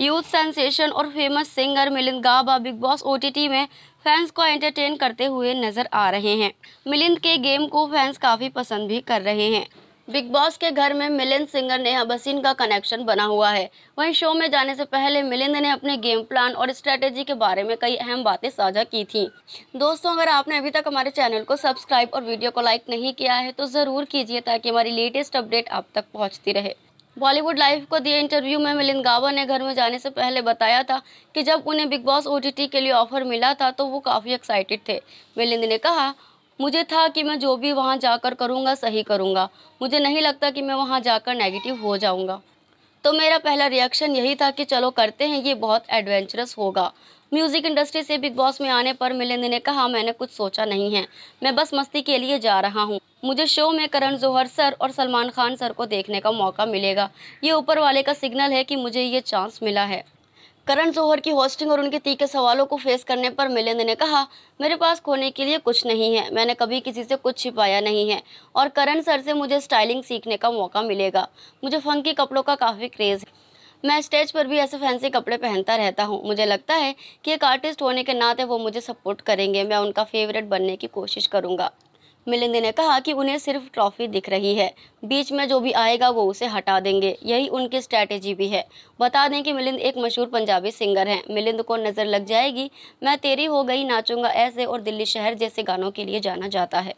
youth sensation और famous singer Milind Gaba Bigg Boss ओ में फैंस को एंटरटेन करते हुए नजर आ रहे हैं मिलिंद के गेम को फैंस काफ़ी पसंद भी कर रहे हैं बिग बॉस के घर में मिलिंद सिंगर नेहा बसीन का कनेक्शन बना हुआ है वहीं शो में जाने से पहले मिलिंद ने अपने गेम प्लान और स्ट्रेटेजी के बारे में कई अहम बातें साझा की थी दोस्तों अगर आपने अभी तक हमारे चैनल को सब्सक्राइब और वीडियो को लाइक नहीं किया है तो ज़रूर कीजिए ताकि हमारी लेटेस्ट अपडेट आप तक पहुँचती रहे बॉलीवुड लाइफ को दिए इंटरव्यू में मिलिंद गावा ने घर में जाने से पहले बताया था कि जब उन्हें बिग बॉस ओटीटी के लिए ऑफर मिला था तो वो काफ़ी एक्साइटेड थे मिलिंद ने कहा मुझे था कि मैं जो भी वहाँ जाकर करूँगा सही करूँगा मुझे नहीं लगता कि मैं वहाँ जाकर नेगेटिव हो जाऊँगा तो मेरा पहला रिएक्शन यही था कि चलो करते हैं ये बहुत एडवेंचरस होगा म्यूज़िक इंडस्ट्री से बिग बॉस में आने पर मिलिंद ने कहा मैंने कुछ सोचा नहीं है मैं बस मस्ती के लिए जा रहा हूँ मुझे शो में करण जौहर सर और सलमान खान सर को देखने का मौका मिलेगा ये ऊपर वाले का सिग्नल है कि मुझे ये चांस मिला है करण जौहर की होस्टिंग और उनके तीखे सवालों को फेस करने पर मिलिंद ने कहा मेरे पास खोने के लिए कुछ नहीं है मैंने कभी किसी से कुछ छिपाया नहीं है और करण सर से मुझे स्टाइलिंग सीखने का मौका मिलेगा मुझे फंकी कपड़ों का काफ़ी क्रेज़ है मैं स्टेज पर भी ऐसे फैंसी कपड़े पहनता रहता हूँ मुझे लगता है कि एक आर्टिस्ट होने के नाते वो मुझे सपोर्ट करेंगे मैं उनका फेवरेट बनने की कोशिश करूँगा मिलिंद ने कहा कि उन्हें सिर्फ ट्रॉफी दिख रही है बीच में जो भी आएगा वो उसे हटा देंगे यही उनकी स्ट्रैटेजी भी है बता दें कि मिलिंद एक मशहूर पंजाबी सिंगर हैं मिलिंद को नज़र लग जाएगी मैं तेरी हो गई नाचूंगा ऐसे और दिल्ली शहर जैसे गानों के लिए जाना जाता है